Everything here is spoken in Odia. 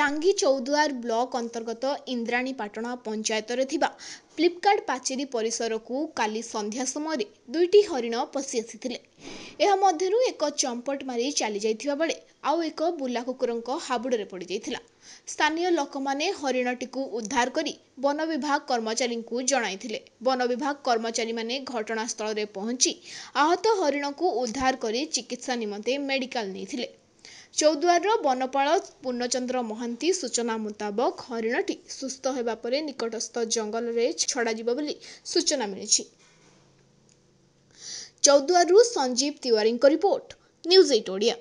ଟାଙ୍ଗୀ ଚୌଦୁଆର ବ୍ଲକ ଅନ୍ତର୍ଗତ ଇନ୍ଦ୍ରାଣୀପାଟଣା ପଞ୍ଚାୟତରେ ଥିବା ଫ୍ଲିପକାର୍ଟ ପାଚେରୀ ପରିସରକୁ କାଲି ସନ୍ଧ୍ୟା ସମୟରେ ଦୁଇଟି ହରିଣ ପଶି ଆସିଥିଲେ ଏହା ମଧ୍ୟରୁ ଏକ ଚମ୍ପଟ ମାରି ଚାଲିଯାଇଥିବା ବେଳେ ଆଉ ଏକ ବୁଲା କୁକୁରଙ୍କ ହାବୁଡ଼ରେ ପଡ଼ିଯାଇଥିଲା ସ୍ଥାନୀୟ ଲୋକମାନେ ହରିଣଟିକୁ ଉଦ୍ଧାର କରି ବନ ବିଭାଗ କର୍ମଚାରୀଙ୍କୁ ଜଣାଇଥିଲେ ବନ ବିଭାଗ କର୍ମଚାରୀମାନେ ଘଟଣାସ୍ଥଳରେ ପହଞ୍ଚି ଆହତ ହରିଣକୁ ଉଦ୍ଧାର କରି ଚିକିତ୍ସା ନିମନ୍ତେ ମେଡିକାଲ ନେଇଥିଲେ ଚୌଦ୍ୱାରର ବନପାଳ ପୂର୍ଣ୍ଣଚନ୍ଦ୍ର ମହାନ୍ତି ସୂଚନା ମୁତାବକ ହରିଣଟି ସୁସ୍ଥ ହେବା ପରେ ନିକଟସ୍ଥ ଜଙ୍ଗଲରେ ଛଡ଼ାଯିବ ବୋଲି ସୂଚନା ମିଳିଛି ଚୌଦ୍ୱାରରୁ ସଞ୍ଜୀବ ତିୱାରୀଙ୍କ ରିପୋର୍ଟ ନ୍ୟୁଜ୍ ଏଇଟ୍ ଓଡ଼ିଆ